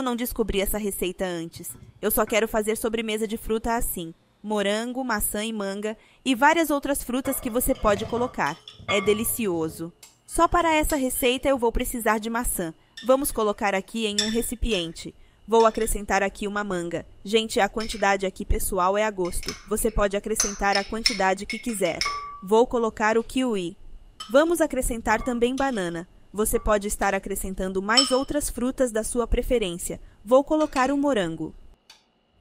eu não descobri essa receita antes? Eu só quero fazer sobremesa de fruta assim: morango, maçã e manga e várias outras frutas que você pode colocar. É delicioso. Só para essa receita eu vou precisar de maçã. Vamos colocar aqui em um recipiente. Vou acrescentar aqui uma manga. Gente, a quantidade aqui pessoal é a gosto. Você pode acrescentar a quantidade que quiser. Vou colocar o kiwi. Vamos acrescentar também banana. Você pode estar acrescentando mais outras frutas da sua preferência. Vou colocar um morango.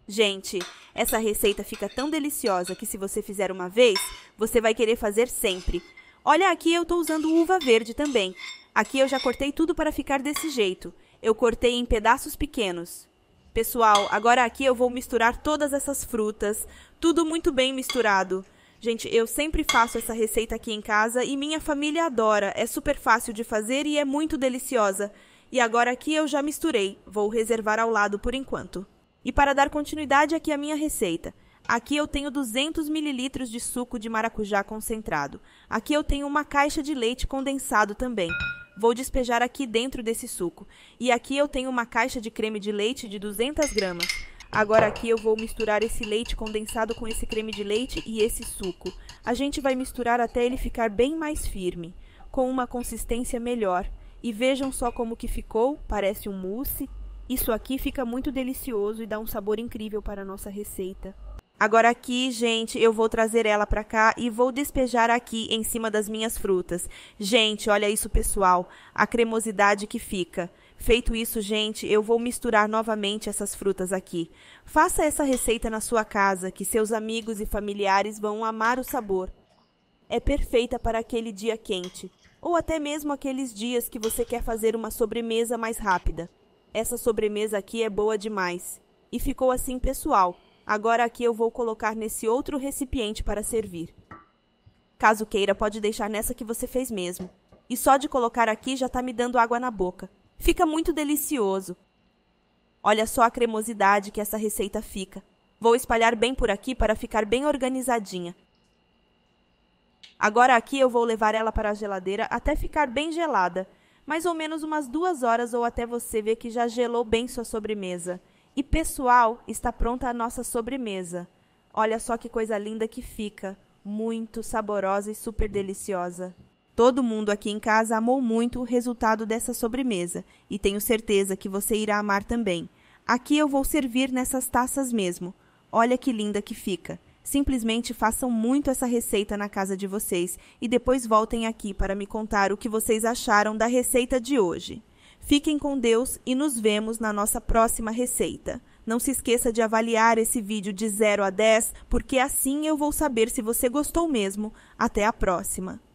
Gente, essa receita fica tão deliciosa que se você fizer uma vez, você vai querer fazer sempre. Olha aqui, eu estou usando uva verde também. Aqui eu já cortei tudo para ficar desse jeito. Eu cortei em pedaços pequenos. Pessoal, agora aqui eu vou misturar todas essas frutas, tudo muito bem misturado. Gente, eu sempre faço essa receita aqui em casa e minha família adora. É super fácil de fazer e é muito deliciosa. E agora aqui eu já misturei, vou reservar ao lado por enquanto. E para dar continuidade aqui à minha receita. Aqui eu tenho 200 ml de suco de maracujá concentrado. Aqui eu tenho uma caixa de leite condensado também. Vou despejar aqui dentro desse suco. E aqui eu tenho uma caixa de creme de leite de 200 gramas. Agora aqui eu vou misturar esse leite condensado com esse creme de leite e esse suco. A gente vai misturar até ele ficar bem mais firme, com uma consistência melhor. E vejam só como que ficou, parece um mousse. Isso aqui fica muito delicioso e dá um sabor incrível para a nossa receita. Agora aqui, gente, eu vou trazer ela para cá e vou despejar aqui em cima das minhas frutas. Gente, olha isso, pessoal, a cremosidade que fica. Feito isso, gente, eu vou misturar novamente essas frutas aqui. Faça essa receita na sua casa, que seus amigos e familiares vão amar o sabor. É perfeita para aquele dia quente, ou até mesmo aqueles dias que você quer fazer uma sobremesa mais rápida. Essa sobremesa aqui é boa demais. E ficou assim, pessoal. Agora aqui eu vou colocar nesse outro recipiente para servir. Caso queira, pode deixar nessa que você fez mesmo. E só de colocar aqui já está me dando água na boca. Fica muito delicioso. Olha só a cremosidade que essa receita fica. Vou espalhar bem por aqui para ficar bem organizadinha. Agora aqui eu vou levar ela para a geladeira até ficar bem gelada, mais ou menos umas duas horas ou até você ver que já gelou bem sua sobremesa. E pessoal, está pronta a nossa sobremesa. Olha só que coisa linda que fica, muito saborosa e super deliciosa. Todo mundo aqui em casa amou muito o resultado dessa sobremesa e tenho certeza que você irá amar também. Aqui eu vou servir nessas taças mesmo. Olha que linda que fica. Simplesmente façam muito essa receita na casa de vocês e depois voltem aqui para me contar o que vocês acharam da receita de hoje. Fiquem com Deus e nos vemos na nossa próxima receita. Não se esqueça de avaliar esse vídeo de 0 a 10, porque assim eu vou saber se você gostou mesmo. Até a próxima!